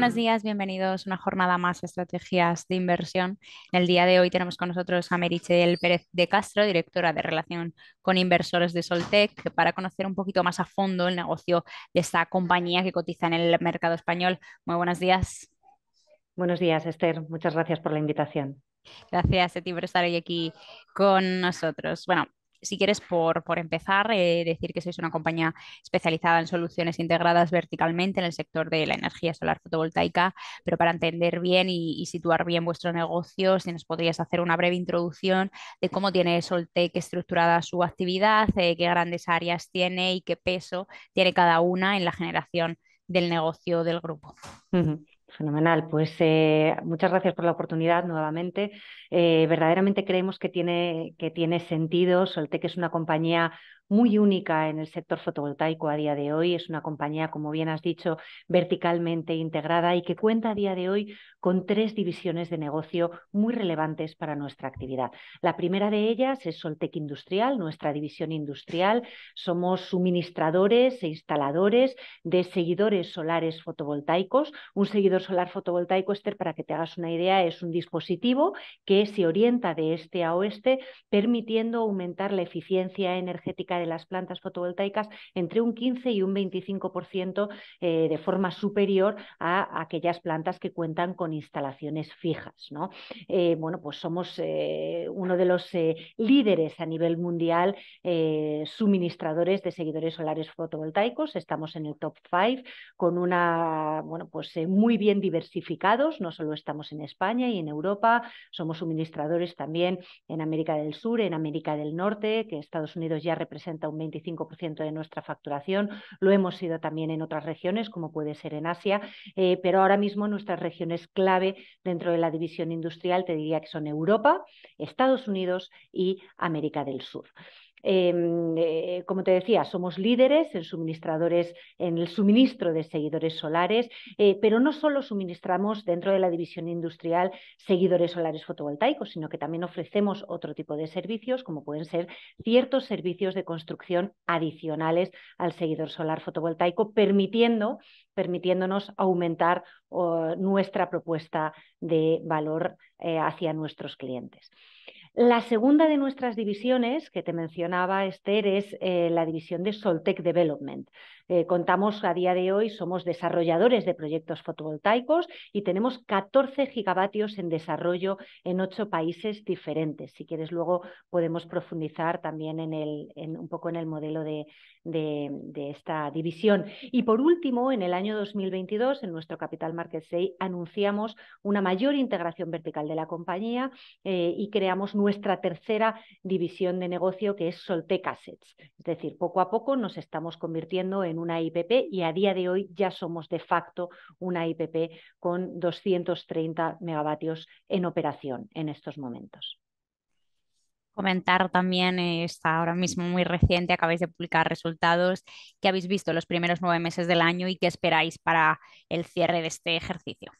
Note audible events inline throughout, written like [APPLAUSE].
buenos días, bienvenidos a una jornada más de Estrategias de Inversión. En el día de hoy tenemos con nosotros a Merichel Pérez de Castro, directora de Relación con Inversores de Soltec, para conocer un poquito más a fondo el negocio de esta compañía que cotiza en el mercado español. Muy buenos días. Buenos días, Esther. Muchas gracias por la invitación. Gracias a ti por estar hoy aquí con nosotros. Bueno, si quieres, por, empezar, eh, decir que sois una compañía especializada en soluciones integradas verticalmente en el sector de la energía solar fotovoltaica, pero para entender bien y, situar bien vuestro negocio, si nos podrías hacer una breve introducción de cómo tiene Soltec estructurada su actividad, eh, qué grandes áreas tiene y qué peso tiene cada una en la generación del negocio del grupo. Fenomenal, pues eh, muchas gracias por la oportunidad nuevamente. Eh, verdaderamente creemos que tiene, que tiene sentido. Soltec es una compañía muy única en el sector fotovoltaico a día de hoy. Es una compañía, como bien has dicho, verticalmente integrada y que cuenta a día de hoy con tres divisiones de negocio muy relevantes para nuestra actividad. La primera de ellas es Soltec Industrial, nuestra división industrial. Somos suministradores e instaladores de seguidores solares fotovoltaicos. Un seguidor solar fotovoltaico, Esther, para que te hagas una idea, es un dispositivo que se orienta de este a oeste, permitiendo aumentar la eficiencia energética de las plantas fotovoltaicas entre un 15 y un 25% eh, de forma superior a aquellas plantas que cuentan con instalaciones fijas. ¿no? Eh, bueno, pues somos eh, uno de los líderes a nivel mundial suministradores de seguidores solares fotovoltaicos. Estamos en el top 5 con una, bueno, pues muy bien diversificados. No solo estamos en España y en Europa, somos suministradores también en América del Sur, en América del Norte, que Estados Unidos ya representa un 25% de nuestra facturación. Lo hemos sido también en otras regiones, como puede ser en Asia, eh, pero ahora mismo nuestras regiones clave dentro de la división industrial te diría que son Europa, Estados Unidos y América del Sur. Em, eh, como te decía, somos líderes en suministradores, en el suministro de seguidores solares, eh, pero no solo suministramos dentro de la división industrial seguidores solares fotovoltaicos, sino que también ofrecemos otro tipo de servicios, como pueden ser ciertos servicios de construcción adicionales al seguidor solar fotovoltaico, permitiendo, permitiéndonos aumentar oh, nuestra propuesta de valor eh, hacia nuestros clientes. La segunda de nuestras divisiones que te mencionaba, Esther, es eh, la división de Soltech Development. Eh, contamos a día de hoy, somos desarrolladores de proyectos fotovoltaicos y tenemos 14 gigavatios en desarrollo en ocho países diferentes. Si quieres, luego podemos profundizar también en, el, un poco en el modelo de, de, esta división. Y por último, en el año 2022, en nuestro Capital Market Day, anunciamos una mayor integración vertical de la compañía eh, y creamos nuestra tercera división de negocio, que es Soltec Assets. Es decir, poco a poco nos estamos convirtiendo en una IPP y a día de hoy ya somos de facto una IPP con 230 megavatios en operación en estos momentos. Comentar también, eh, está ahora mismo muy reciente, acabáis de publicar resultados que habéis visto los primeros nueve meses del año y qué esperáis para el cierre de este ejercicio.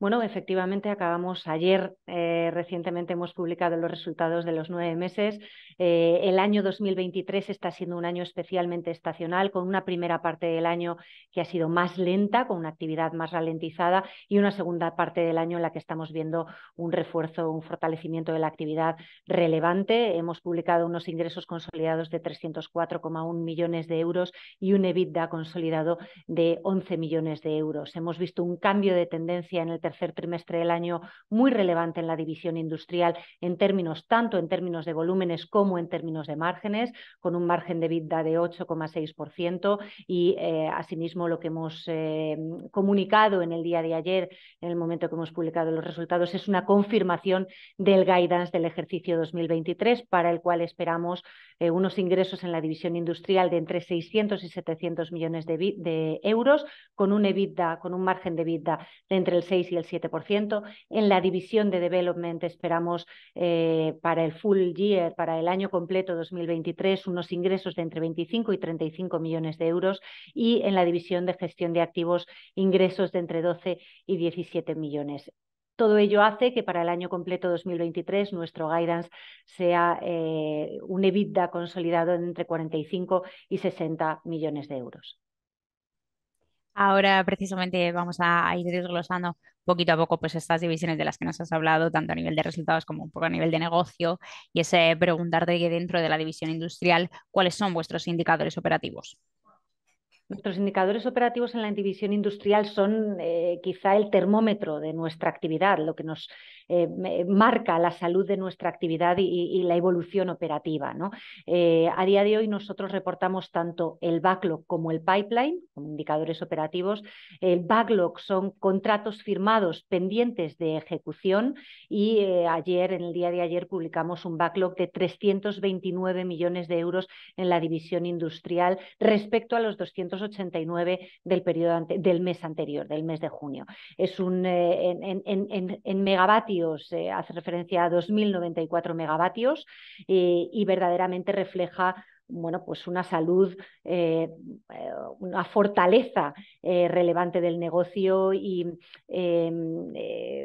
Bueno, efectivamente, acabamos ayer, eh, recientemente hemos publicado los resultados de los nueve meses. Eh, el año 2023 está siendo un año especialmente estacional, con una primera parte del año que ha sido más lenta, con una actividad más ralentizada, y una segunda parte del año en la que estamos viendo un refuerzo, un fortalecimiento de la actividad relevante. Hemos publicado unos ingresos consolidados de 304,1 millones de euros y un EBITDA consolidado de 11 millones de euros. Hemos visto un cambio de tendencia en el tercer trimestre del año muy relevante en la división industrial en términos tanto en términos de volúmenes como en términos de márgenes, con un margen de vida de 8,6% y eh, asimismo lo que hemos eh, comunicado en el día de ayer, en el momento que hemos publicado los resultados, es una confirmación del guidance del ejercicio 2023 para el cual esperamos eh, unos ingresos en la división industrial de entre 600 y 700 millones de, euros, con un EBITDA, con un margen de EBITDA de entre el 6 y 7%. En la división de development esperamos eh, para el full year, para el año completo 2023, unos ingresos de entre 25 y 35 millones de euros y en la división de gestión de activos ingresos de entre 12 y 17 millones. Todo ello hace que para el año completo 2023 nuestro guidance sea eh, un EBITDA consolidado entre 45 y 60 millones de euros. Ahora precisamente vamos a ir desglosando poquito a poco pues estas divisiones de las que nos has hablado, tanto a nivel de resultados como un poco a nivel de negocio, y ese preguntarte que dentro de la división industrial, ¿cuáles son vuestros indicadores operativos? Nuestros indicadores operativos en la división industrial son eh, quizá el termómetro de nuestra actividad, lo que nos eh, marca la salud de nuestra actividad y, la evolución operativa. Eh, a día de hoy nosotros reportamos tanto el backlog como el pipeline como indicadores operativos. El backlog son contratos firmados pendientes de ejecución y ayer, en el día de ayer, publicamos un backlog de 329 millones de euros en la división industrial respecto a los 200 89 del, periodo del mes anterior, del mes de junio. Es un, eh, en, megavatios, eh, hace referencia a 2.094 megavatios eh, y verdaderamente refleja bueno, pues una salud, una fortaleza relevante del negocio y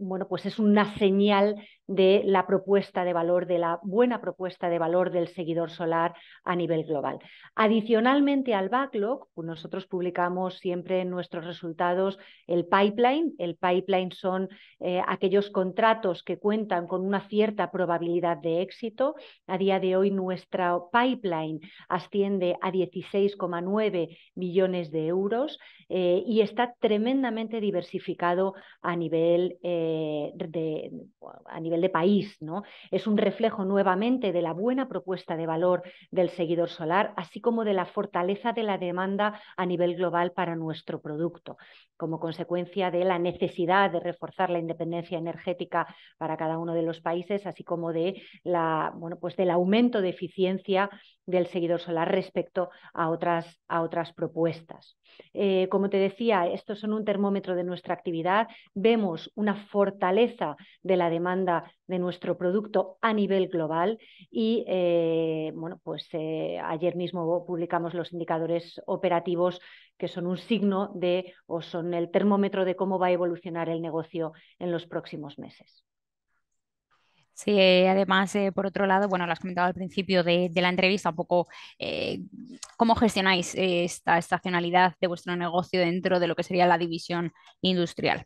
bueno, pues es una señal de la propuesta de valor, de la buena propuesta de valor del seguidor solar a nivel global. Adicionalmente al backlog, pues nosotros publicamos siempre en nuestros resultados el pipeline. El pipeline son eh, aquellos contratos que cuentan con una cierta probabilidad de éxito. A día de hoy nuestra pipeline asciende a 16,9 millones de euros eh, y está tremendamente diversificado a nivel, eh, de, a nivel de país. ¿no? Es un reflejo nuevamente de la buena propuesta de valor del seguidor solar, así como de la fortaleza de la demanda a nivel global para nuestro producto, como consecuencia de la necesidad de reforzar la independencia energética para cada uno de los países, así como de la, bueno, pues del aumento de eficiencia del seguidor solar respecto a otras, a otras propuestas. Eh, como te decía, estos son un termómetro de nuestra actividad. Vemos una fortaleza de la demanda de nuestro producto a nivel global y eh, bueno, pues eh, ayer mismo publicamos los indicadores operativos que son un signo de o son el termómetro de cómo va a evolucionar el negocio en los próximos meses. Sí, además, eh, por otro lado, bueno, lo has comentado al principio de, la entrevista, un poco cómo gestionáis esta estacionalidad de vuestro negocio dentro de lo que sería la división industrial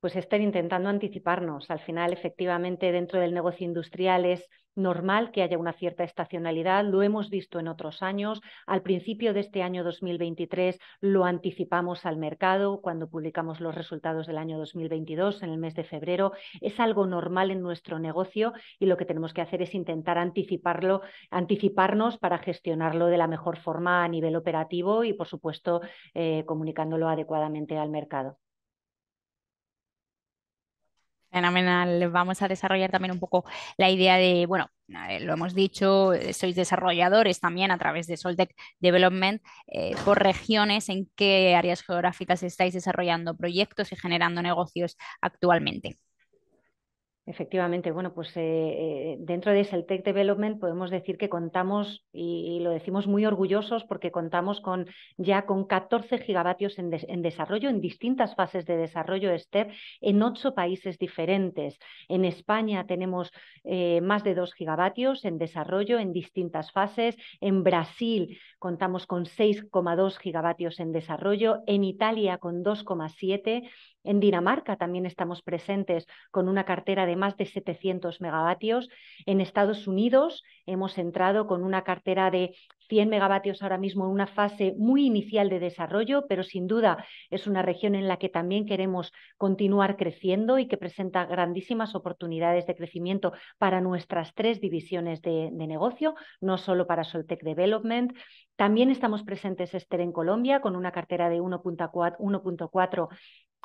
pues estar intentando anticiparnos. Al final, efectivamente, dentro del negocio industrial es normal que haya una cierta estacionalidad, lo hemos visto en otros años. Al principio de este año 2023 lo anticipamos al mercado cuando publicamos los resultados del año 2022 en el mes de febrero. Es algo normal en nuestro negocio y lo que tenemos que hacer es intentar anticiparlo, anticiparnos para gestionarlo de la mejor forma a nivel operativo y, por supuesto, eh, comunicándolo adecuadamente al mercado. Fenomenal. Vamos a desarrollar también un poco la idea de, bueno, lo hemos dicho, eh, sois desarrolladores también a través de Soltec Development eh, por regiones, en qué áreas geográficas estáis desarrollando proyectos y generando negocios actualmente. Efectivamente, bueno, pues eh, eh, dentro de SelTech Development podemos decir que contamos, y, lo decimos muy orgullosos, porque contamos con ya con 14 gigavatios en, desarrollo, en distintas fases de desarrollo step en ocho países diferentes. En España tenemos eh, más de 2 gigavatios en desarrollo, en distintas fases. En Brasil contamos con 6,2 gigavatios en desarrollo. En Italia con 2,7. En Dinamarca también estamos presentes con una cartera de más de 700 megavatios. En Estados Unidos hemos entrado con una cartera de 100 megavatios ahora mismo en una fase muy inicial de desarrollo, pero sin duda es una región en la que también queremos continuar creciendo y que presenta grandísimas oportunidades de crecimiento para nuestras tres divisiones de, negocio, no solo para Soltec Development. También estamos presentes, Esther, en Colombia con una cartera de 1.4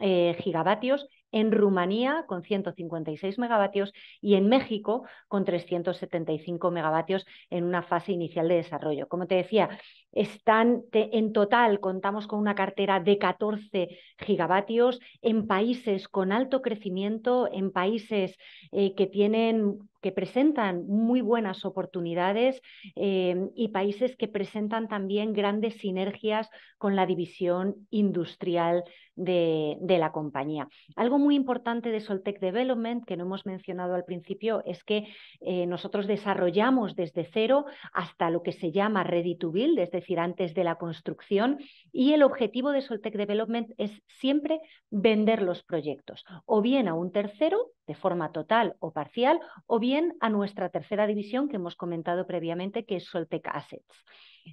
eh, gigavatios en Rumanía con 156 megavatios y en México con 375 megavatios en una fase inicial de desarrollo. Como te decía, están en total contamos con una cartera de 14 gigavatios en países con alto crecimiento, en países eh, que tienen que presentan muy buenas oportunidades em, y países que presentan también grandes sinergias con la división industrial de, la compañía. Algo muy importante de Soltec Development, que no hemos mencionado al principio, es que eh, nosotros desarrollamos desde cero hasta lo que se llama ready to build, es decir, antes de la construcción, y el objetivo de Soltec Development es siempre vender los proyectos, o bien a un tercero, de forma total o parcial, o bien a nuestra tercera división que hemos comentado previamente, que es Soltec Assets.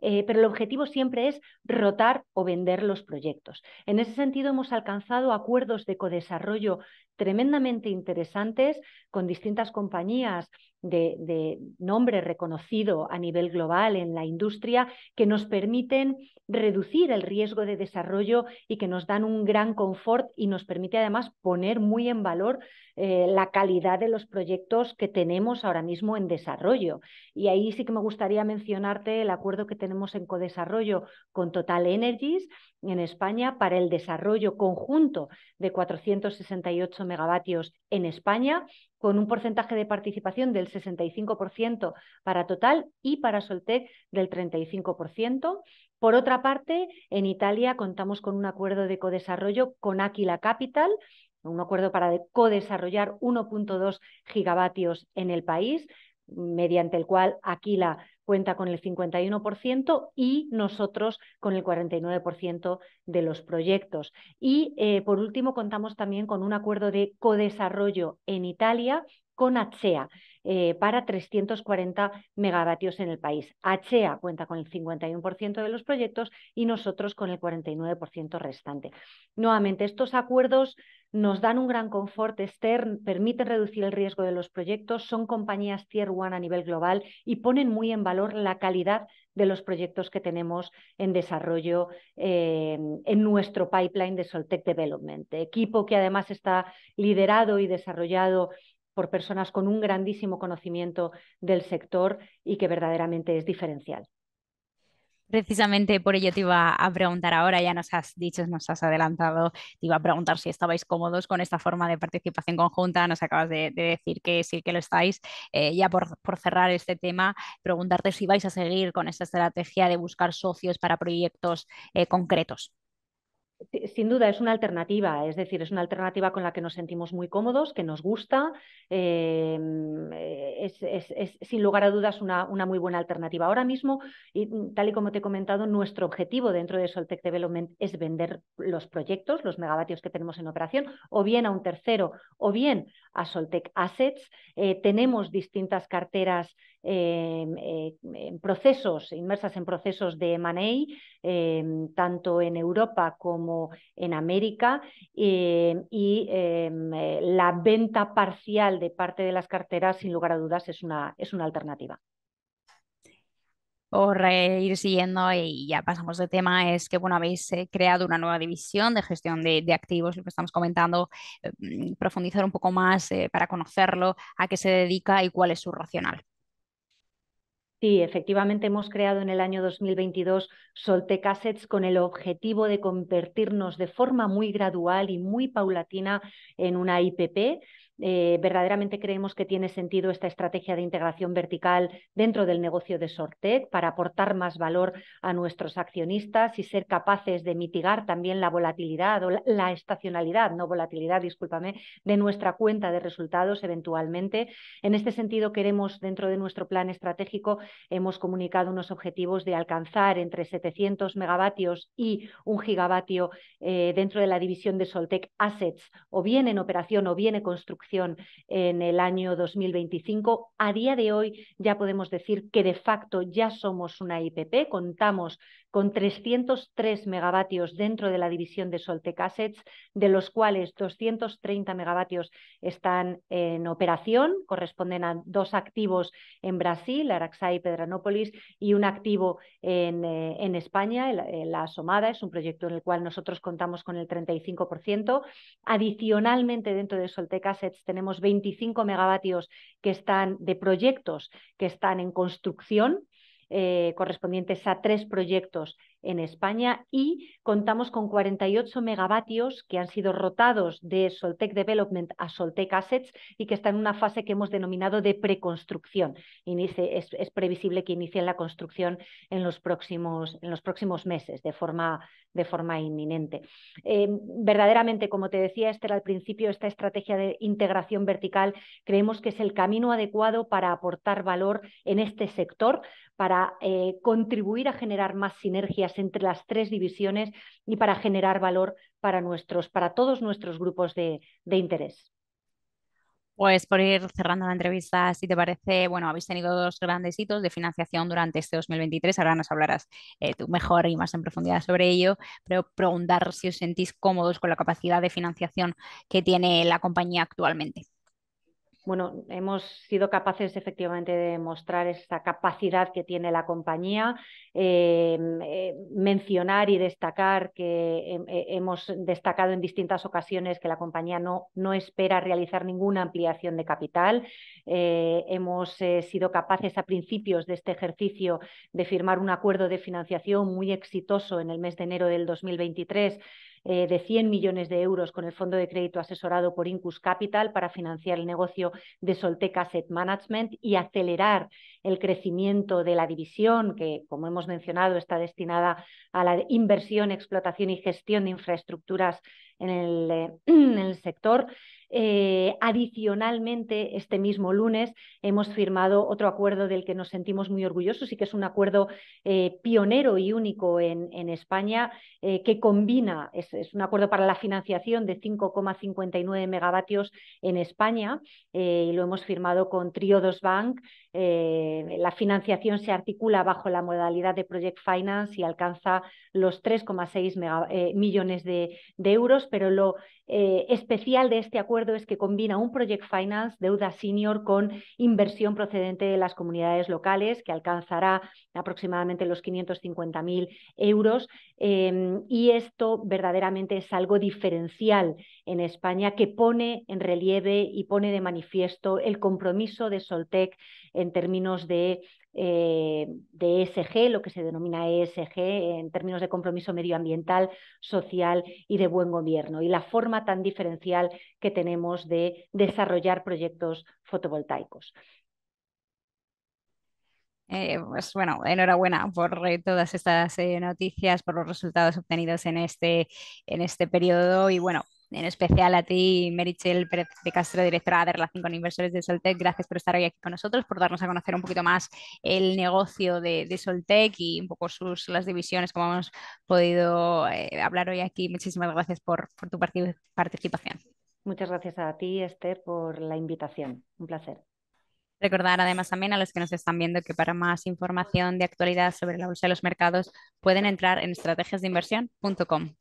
Eh, pero el objetivo siempre es rotar o vender los proyectos. En ese sentido, hemos alcanzado acuerdos de codesarrollo tremendamente interesantes con distintas compañías de, nombre reconocido a nivel global en la industria que nos permiten reducir el riesgo de desarrollo y que nos dan un gran confort y nos permite además poner muy en valor eh, la calidad de los proyectos que tenemos ahora mismo en desarrollo. Y ahí sí que me gustaría mencionarte el acuerdo que tenemos en codesarrollo con Total Energies en España para el desarrollo conjunto de 468 megavatios en España, con un porcentaje de participación del 65% para Total y para Soltec del 35%. Por otra parte, en Italia contamos con un acuerdo de codesarrollo con Aquila Capital, un acuerdo para codesarrollar 1.2 gigavatios en el país, mediante el cual Aquila cuenta con el 51% y nosotros con el 49% de los proyectos. Y eh, por último, contamos también con un acuerdo de codesarrollo en Italia con ACEA eh, para 340 megavatios en el país. ACEA cuenta con el 51% de los proyectos y nosotros con el 49% restante. Nuevamente, estos acuerdos nos dan un gran confort, externo, permiten reducir el riesgo de los proyectos, son compañías tier one a nivel global y ponen muy en valor la calidad de los proyectos que tenemos en desarrollo em, en nuestro pipeline de Soltec Development, equipo que además está liderado y desarrollado por personas con un grandísimo conocimiento del sector y que verdaderamente es diferencial. Precisamente por ello te iba a preguntar ahora, ya nos has dicho, nos has adelantado, te iba a preguntar si estabais cómodos con esta forma de participación conjunta, nos acabas de, decir que sí que lo estáis. Eh, ya por, cerrar este tema, preguntarte si vais a seguir con esta estrategia de buscar socios para proyectos eh, concretos sin duda es una alternativa, es decir, es una alternativa con la que nos sentimos muy cómodos, que nos gusta. Eh, mm, eh, es, sin lugar a dudas una, una, muy buena alternativa. Ahora mismo, y mm, tal y como te he comentado, nuestro objetivo dentro de Soltec Development es vender los proyectos, los megavatios que tenemos en operación, o bien a un tercero, o bien a Soltec Assets. Eh, tenemos distintas carteras eh, en procesos, inmersas en procesos de M&A, em, tanto en Europa como en América, eh, y em, eh, la venta parcial de parte de las carteras, sin lugar a dudas, es una, es una alternativa por ir siguiendo y ya pasamos de tema, es que bueno, habéis creado una nueva división de gestión de, activos, lo que estamos comentando, mm, profundizar un poco más para conocerlo, a qué se dedica y cuál es su racional. Sí, efectivamente hemos creado en el año 2022 Soltec Assets con el objetivo de convertirnos de forma muy gradual y muy paulatina en una IPP eh, verdaderamente creemos que tiene sentido esta estrategia de integración vertical dentro del negocio de Sortec para aportar más valor a nuestros accionistas y ser capaces de mitigar también la volatilidad o la, estacionalidad, no volatilidad, discúlpame, de nuestra cuenta de resultados eventualmente. En este sentido, queremos dentro de nuestro plan estratégico, hemos comunicado unos objetivos de alcanzar entre 700 megavatios y un gigavatio eh, dentro de la división de Soltec Assets, o bien en operación o bien construcción en el año 2025. A día de hoy ya podemos decir que de facto ya somos una IPP, contamos con 303 megavatios dentro de la división de Soltec Assets, de los cuales 230 megavatios están en operación, corresponden a dos activos en Brasil, Araxá y Pedranópolis, y un activo en, eh, España, la Asomada, es un proyecto en el cual nosotros contamos con el 35%. Adicionalmente, dentro de Soltec tenemos 25 megavatios que están de proyectos que están en construcción eh, correspondientes a tres proyectos en España y contamos con 48 megavatios que han sido rotados de Soltec Development a Soltec Assets y que están en una fase que hemos denominado de preconstrucción. es, previsible que inicien la construcción en los próximos, en los próximos meses de forma, de forma inminente. Eh, verdaderamente, como te decía Esther al principio, esta estrategia de integración vertical creemos que es el camino adecuado para aportar valor en este sector para eh, contribuir a generar más sinergias entre las tres divisiones y para generar valor para, nuestros, para todos nuestros grupos de, interés. Pues por ir cerrando la entrevista, si te parece, bueno, habéis tenido dos grandes hitos de financiación durante este 2023. Ahora nos hablarás eh, tú mejor y más en profundidad sobre ello, pero preguntar si os sentís cómodos con la capacidad de financiación que tiene la compañía actualmente bueno, hemos sido capaces efectivamente de mostrar esa capacidad que tiene la compañía, eh, eh, mencionar y destacar que em, eh, hemos destacado en distintas ocasiones que la compañía no, no espera realizar ninguna ampliación de capital. hemos sido capaces a principios de este ejercicio de firmar un acuerdo de financiación muy exitoso en el mes de enero del 2023 eh, de 100 millones de euros con el fondo de crédito asesorado por Incus Capital para financiar el negocio de Solteca Asset Management y acelerar el crecimiento de la división que, como hemos mencionado, está destinada a la inversión, explotación y gestión de infraestructuras en el eh, [CLEARS THROAT] sector. Eh, adicionalmente, este mismo lunes hemos firmado otro acuerdo del que nos sentimos muy orgullosos y que es un acuerdo eh, pionero y único en, España eh, que combina, es, es, un acuerdo para la financiación de 5,59 megavatios en España y lo hemos firmado con Triodos Bank, eh, la financiación se articula bajo la modalidad de Project Finance y alcanza los 3,6 eh, millones de, euros, pero lo eh, especial de este acuerdo es que combina un Project Finance, deuda senior, con inversión procedente de las comunidades locales, que alcanzará aproximadamente los 550.000 euros. Em, y esto verdaderamente es algo diferencial en España que pone en relieve y pone de manifiesto el compromiso de Soltec en términos de, ESG, eh, e lo que se denomina ESG, en términos de compromiso medioambiental, social y de buen gobierno, y la forma tan diferencial que tenemos de desarrollar proyectos fotovoltaicos. Eh, pues bueno, enhorabuena por eh, todas estas noticias, por los resultados obtenidos en este, en este periodo y bueno, en especial a ti, Merichel Pérez de Castro, directora de Relación con Inversores de Soltec. Gracias por estar hoy aquí con nosotros, por darnos a conocer un poquito más el negocio de, Soltec y un poco sus, las divisiones, como hemos podido eh, hablar hoy aquí. Muchísimas gracias por, por tu participación. Muchas gracias a ti, Esther, por la invitación. Un placer. Recordar además también a los que nos están viendo que para más información de actualidad sobre la bolsa de los mercados pueden entrar en estrategiasdeinversión.com.